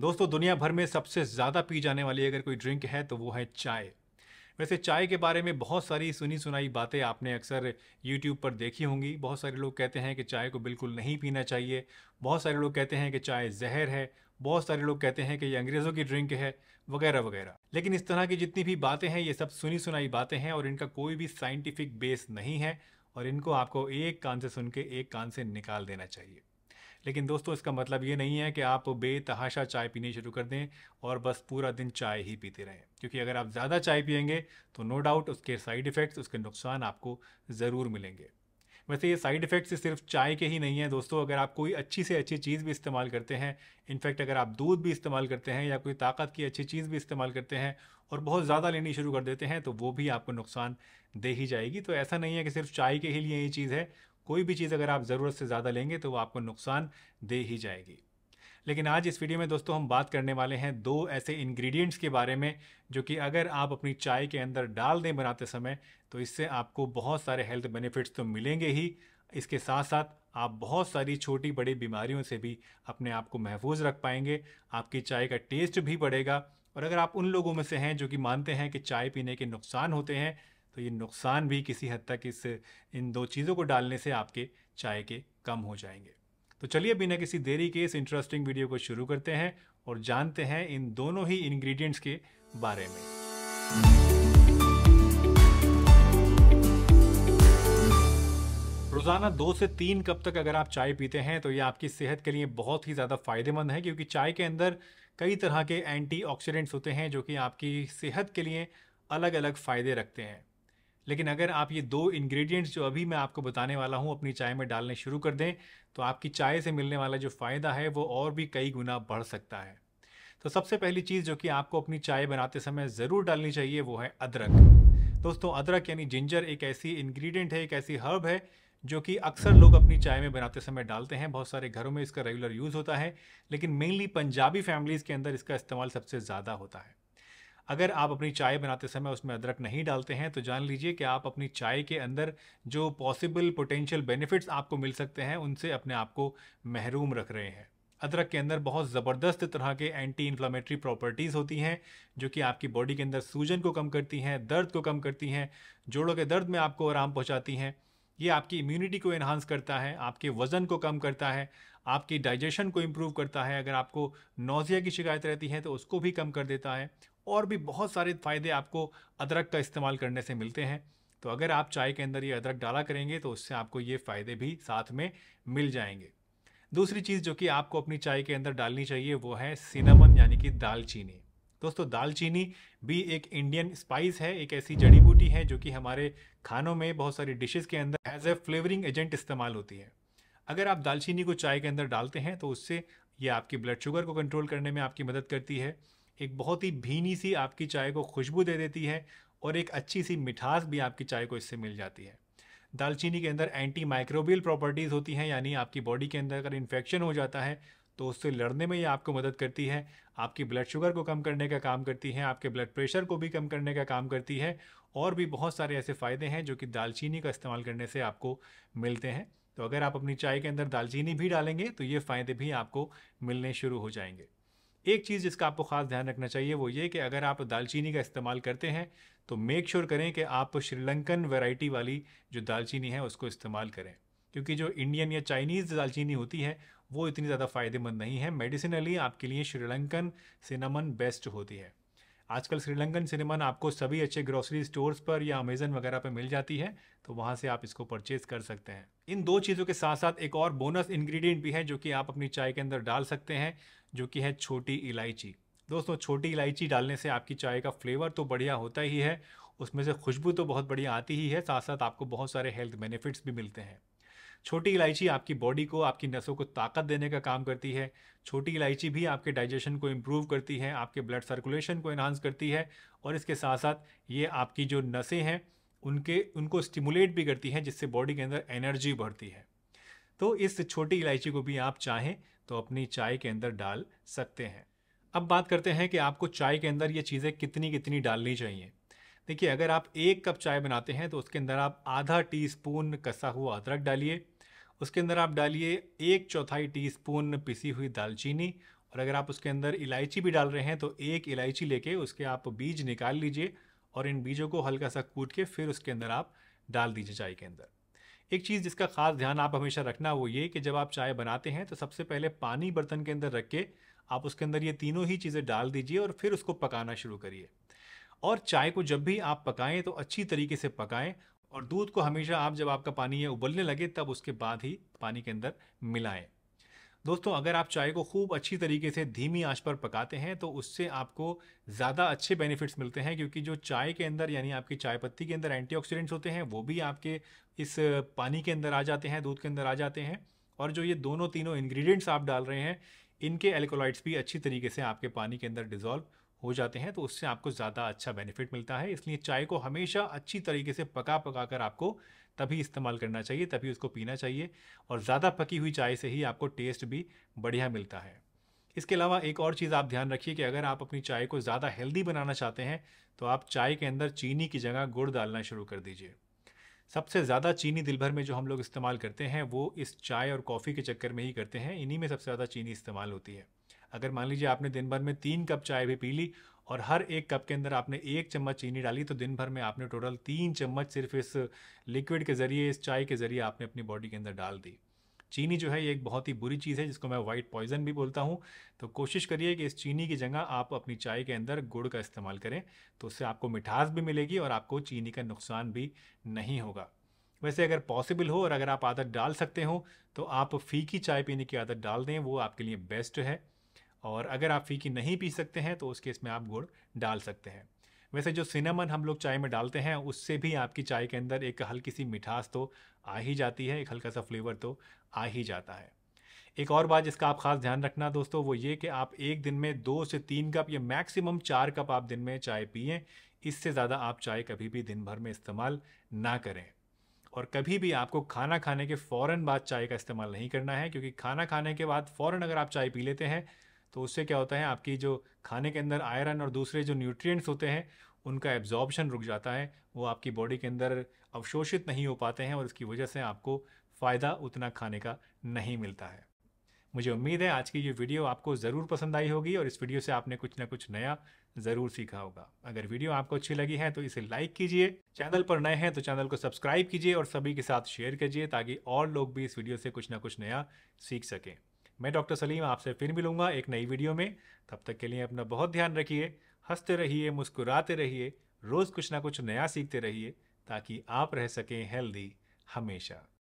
दोस्तों दुनिया भर में सबसे ज़्यादा पी जाने वाली अगर कोई ड्रिंक है तो वो है चाय वैसे चाय के बारे में बहुत सारी सुनी सुनाई बातें आपने अक्सर YouTube पर देखी होंगी बहुत सारे लोग कहते हैं कि चाय को बिल्कुल नहीं पीना चाहिए बहुत सारे लोग कहते हैं कि चाय जहर है बहुत सारे लोग कहते हैं कि ये अंग्रेज़ों की ड्रिंक है वगैरह वगैरह लेकिन इस तरह की जितनी भी बातें हैं ये सब सुनी सुनाई बातें हैं और इनका कोई भी साइंटिफिक बेस नहीं है और इनको आपको एक कान से सुन के एक कान से निकाल देना चाहिए लेकिन दोस्तों इसका मतलब ये नहीं है कि आप बेतहाशा चाय पीनी शुरू कर दें और बस पूरा दिन चाय ही पीते रहें क्योंकि अगर आप ज़्यादा चाय पियेंगे तो नो डाउट उसके साइड इफ़ेक्ट्स उसके नुकसान आपको ज़रूर मिलेंगे वैसे ये साइड इफ़ेक्ट्स सिर्फ चाय के ही नहीं हैं दोस्तों अगर आप कोई अच्छी से अच्छी चीज़ भी इस्तेमाल करते हैं इनफैक्ट अगर आप दूध भी इस्तेमाल करते हैं या कोई ताकत की अच्छी चीज़ भी इस्तेमाल करते हैं और बहुत ज़्यादा लेनी शुरू कर देते हैं तो वो भी आपको नुकसान दे ही जाएगी तो ऐसा नहीं है कि सिर्फ चाय के ही लिए ये चीज़ है कोई भी चीज़ अगर आप ज़रूरत से ज़्यादा लेंगे तो वो आपको नुकसान दे ही जाएगी लेकिन आज इस वीडियो में दोस्तों हम बात करने वाले हैं दो ऐसे इंग्रेडिएंट्स के बारे में जो कि अगर आप अपनी चाय के अंदर डाल दें बनाते समय तो इससे आपको बहुत सारे हेल्थ बेनिफिट्स तो मिलेंगे ही इसके साथ साथ आप बहुत सारी छोटी बड़ी बीमारियों से भी अपने आप को महफूज रख पाएंगे आपकी चाय का टेस्ट भी बढ़ेगा और अगर आप उन लोगों में से हैं जो कि मानते हैं कि चाय पीने के नुकसान होते हैं तो ये नुकसान भी किसी हद तक इस इन दो चीज़ों को डालने से आपके चाय के कम हो जाएंगे तो चलिए बिना किसी देरी के इस इंटरेस्टिंग वीडियो को शुरू करते हैं और जानते हैं इन दोनों ही इंग्रेडिएंट्स के बारे में रोज़ाना दो से तीन कप तक अगर आप चाय पीते हैं तो ये आपकी सेहत के लिए बहुत ही ज़्यादा फायदेमंद है क्योंकि चाय के अंदर कई तरह के एंटीऑक्सीडेंट्स होते हैं जो कि आपकी सेहत के लिए अलग अलग फ़ायदे रखते हैं लेकिन अगर आप ये दो इंग्रेडिएंट्स जो अभी मैं आपको बताने वाला हूँ अपनी चाय में डालने शुरू कर दें तो आपकी चाय से मिलने वाला जो फ़ायदा है वो और भी कई गुना बढ़ सकता है तो सबसे पहली चीज़ जो कि आपको अपनी चाय बनाते समय ज़रूर डालनी चाहिए वो है अदरक दोस्तों अदरक यानी जिंजर एक ऐसी इंग्रेडिएंट है एक ऐसी हर्ब है जो कि अक्सर लोग अपनी चाय में बनाते समय डालते हैं बहुत सारे घरों में इसका रेगुलर यूज़ होता है लेकिन मेनली पंजाबी फैमिलीज़ के अंदर इसका इस्तेमाल सबसे ज़्यादा होता है अगर आप अपनी चाय बनाते समय उसमें अदरक नहीं डालते हैं तो जान लीजिए कि आप अपनी चाय के अंदर जो पॉसिबल पोटेंशियल बेनिफिट्स आपको मिल सकते हैं उनसे अपने आप को महरूम रख रहे हैं अदरक के अंदर बहुत ज़बरदस्त तरह के एंटी इन्फ्लामेटरी प्रॉपर्टीज़ होती हैं जो कि आपकी बॉडी के अंदर सूजन को कम करती हैं दर्द को कम करती हैं जोड़ों के दर्द में आपको आराम पहुंचाती हैं ये आपकी इम्यूनिटी को इन्हांस करता है आपके वज़न को कम करता है आपकी डाइजेशन को इम्प्रूव करता है अगर आपको नोज़िया की शिकायत रहती है तो उसको भी कम कर देता है और भी बहुत सारे फ़ायदे आपको अदरक का इस्तेमाल करने से मिलते हैं तो अगर आप चाय के अंदर ये अदरक डाला करेंगे तो उससे आपको ये फ़ायदे भी साथ में मिल जाएंगे दूसरी चीज़ जो कि आपको अपनी चाय के अंदर डालनी चाहिए वो है सिनेमन यानी कि दालचीनी दोस्तों दालचीनी भी एक इंडियन स्पाइस है एक ऐसी जड़ी बूटी है जो कि हमारे खानों में बहुत सारी डिशेज़ के अंदर एज ए फ्लेवरिंग एजेंट इस्तेमाल होती है अगर आप दालचीनी को चाय के अंदर डालते हैं तो उससे ये आपकी ब्लड शुगर को कंट्रोल करने में आपकी मदद करती है एक बहुत ही भीनी सी आपकी चाय को खुशबू दे देती है और एक अच्छी सी मिठास भी आपकी चाय को इससे मिल जाती है दालचीनी के अंदर एंटी माइक्रोबियल प्रॉपर्टीज़ होती हैं यानी आपकी बॉडी के अंदर अगर इन्फेक्शन हो जाता है तो उससे लड़ने में ये आपको मदद करती है आपकी ब्लड शुगर को कम करने का काम करती है आपके ब्लड प्रेशर को भी कम करने का काम करती है और भी बहुत सारे ऐसे फ़ायदे हैं जो कि दालचीनी का इस्तेमाल करने से आपको मिलते हैं तो अगर आप अपनी चाय के अंदर दालचीनी भी डालेंगे तो ये फ़ायदे भी आपको मिलने शुरू हो जाएंगे एक चीज़ जिसका आपको ख़ास ध्यान रखना चाहिए वो ये कि अगर आप दालचीनी का इस्तेमाल करते हैं तो मेक श्योर sure करें कि आप श्रीलंकन वैरायटी वाली जो दालचीनी है उसको इस्तेमाल करें क्योंकि जो इंडियन या चाइनीज़ दालचीनी होती है वो इतनी ज़्यादा फ़ायदेमंद नहीं है मेडिसिनली आपके लिए श्रीलंकन सिनेमन बेस्ट होती है आजकल श्रीलंकन सिनेमन आपको सभी अच्छे ग्रोसरी स्टोर्स पर या अमेजन वगैरह पर मिल जाती है तो वहाँ से आप इसको परचेज कर सकते हैं इन दो चीज़ों के साथ साथ एक और बोनस इंग्रेडिएंट भी है जो कि आप अपनी चाय के अंदर डाल सकते हैं जो कि है छोटी इलायची दोस्तों छोटी इलायची डालने से आपकी चाय का फ्लेवर तो बढ़िया होता ही है उसमें से खुशबू तो बहुत बढ़िया आती ही है साथ साथ आपको बहुत सारे हेल्थ बेनिफिट्स भी मिलते हैं छोटी इलायची आपकी बॉडी को आपकी नसों को ताकत देने का काम करती है छोटी इलायची भी आपके डाइजेशन को इम्प्रूव करती है आपके ब्लड सर्कुलेशन को इन्हांस करती है और इसके साथ साथ ये आपकी जो नसें हैं उनके उनको स्टिमुलेट भी करती हैं जिससे बॉडी के अंदर एनर्जी बढ़ती है तो इस छोटी इलायची को भी आप चाहें तो अपनी चाय के अंदर डाल सकते हैं अब बात करते हैं कि आपको चाय के अंदर ये चीज़ें कितनी कितनी डालनी चाहिए देखिए अगर आप एक कप चाय बनाते हैं तो उसके अंदर आप आधा टी स्पून कसा हुआ अदरक डालिए उसके अंदर आप डालिए एक चौथाई टीस्पून पिसी हुई दालचीनी और अगर आप उसके अंदर इलायची भी डाल रहे हैं तो एक इलायची लेके उसके आप बीज निकाल लीजिए और इन बीजों को हल्का सा कूट के फिर उसके अंदर आप डाल दीजिए चाय के अंदर एक चीज़ जिसका खास ध्यान आप हमेशा रखना वो ये कि जब आप चाय बनाते हैं तो सबसे पहले पानी बर्तन के अंदर रख के आप उसके अंदर ये तीनों ही चीज़ें डाल दीजिए और फिर उसको पकाना शुरू करिए और चाय को जब भी आप पकाएं तो अच्छी तरीके से पकाएं और दूध को हमेशा आप जब आपका पानी है उबलने लगे तब उसके बाद ही पानी के अंदर मिलाएं दोस्तों अगर आप चाय को खूब अच्छी तरीके से धीमी आंच पर पकाते हैं तो उससे आपको ज़्यादा अच्छे बेनिफिट्स मिलते हैं क्योंकि जो चाय के अंदर यानी आपकी चाय पत्ती के अंदर एंटीऑक्सीडेंट्स होते हैं वो भी आपके इस पानी के अंदर आ जाते हैं दूध के अंदर आ जाते हैं और जो ये दोनों तीनों इन्ग्रीडियंट्स आप डाल रहे हैं इनके एल्कोलाइट्स भी अच्छी तरीके से आपके पानी के अंदर डिजॉल्व हो जाते हैं तो उससे आपको ज़्यादा अच्छा बेनिफिट मिलता है इसलिए चाय को हमेशा अच्छी तरीके से पका पका कर आपको तभी इस्तेमाल करना चाहिए तभी उसको पीना चाहिए और ज़्यादा पकी हुई चाय से ही आपको टेस्ट भी बढ़िया मिलता है इसके अलावा एक और चीज़ आप ध्यान रखिए कि अगर आप अपनी चाय को ज़्यादा हेल्दी बनाना चाहते हैं तो आप चाय के अंदर चीनी की जगह गुड़ डालना शुरू कर दीजिए सबसे ज़्यादा चीनी दिल भर में जो हम लोग इस्तेमाल करते हैं वो इस चाय और कॉफ़ी के चक्कर में ही करते हैं इन्हीं में सबसे ज़्यादा चीनी इस्तेमाल होती है अगर मान लीजिए आपने दिन भर में तीन कप चाय भी पी ली और हर एक कप के अंदर आपने एक चम्मच चीनी डाली तो दिन भर में आपने टोटल तीन चम्मच सिर्फ इस लिक्विड के ज़रिए इस चाय के ज़रिए आपने अपनी बॉडी के अंदर डाल दी चीनी जो है ये एक बहुत ही बुरी चीज़ है जिसको मैं वाइट पॉइजन भी बोलता हूँ तो कोशिश करिए कि इस चीनी की जगह आप अपनी चाय के अंदर गुड़ का इस्तेमाल करें तो उससे आपको मिठास भी मिलेगी और आपको चीनी का नुकसान भी नहीं होगा वैसे अगर पॉसिबल हो और अगर आप आदत डाल सकते हो तो आप फीकी चाय पीने की आदत डाल दें वो आपके लिए बेस्ट है और अगर आप फीकी नहीं पी सकते हैं तो उस केस में आप गुड़ डाल सकते हैं वैसे जो सिनेमन हम लोग चाय में डालते हैं उससे भी आपकी चाय के अंदर एक हल्की सी मिठास तो आ ही जाती है एक हल्का सा फ्लेवर तो आ ही जाता है एक और बात जिसका आप खास ध्यान रखना दोस्तों वो ये कि आप एक दिन में दो से तीन कप या मैक्सिमम चार कप आप दिन में चाय पिए इससे ज़्यादा आप चाय कभी भी दिन भर में इस्तेमाल ना करें और कभी भी आपको खाना खाने के फ़ौरन बाद चाय का इस्तेमाल नहीं करना है क्योंकि खाना खाने के बाद फ़ौरन अगर आप चाय पी लेते हैं तो उससे क्या होता है आपकी जो खाने के अंदर आयरन और दूसरे जो न्यूट्रिएंट्स होते हैं उनका एब्जॉर्बशन रुक जाता है वो आपकी बॉडी के अंदर अवशोषित नहीं हो पाते हैं और इसकी वजह से आपको फ़ायदा उतना खाने का नहीं मिलता है मुझे उम्मीद है आज की ये वीडियो आपको ज़रूर पसंद आई होगी और इस वीडियो से आपने कुछ ना कुछ नया ज़रूर सीखा होगा अगर वीडियो आपको अच्छी लगी है तो इसे लाइक कीजिए चैनल पर नए हैं तो चैनल को सब्सक्राइब कीजिए और सभी के साथ शेयर कीजिए ताकि और लोग भी इस वीडियो से कुछ ना कुछ नया सीख सकें मैं डॉक्टर सलीम आपसे फिर लूँगा एक नई वीडियो में तब तक के लिए अपना बहुत ध्यान रखिए हंसते रहिए मुस्कुराते रहिए रोज़ कुछ ना कुछ नया सीखते रहिए ताकि आप रह सकें हेल्दी हमेशा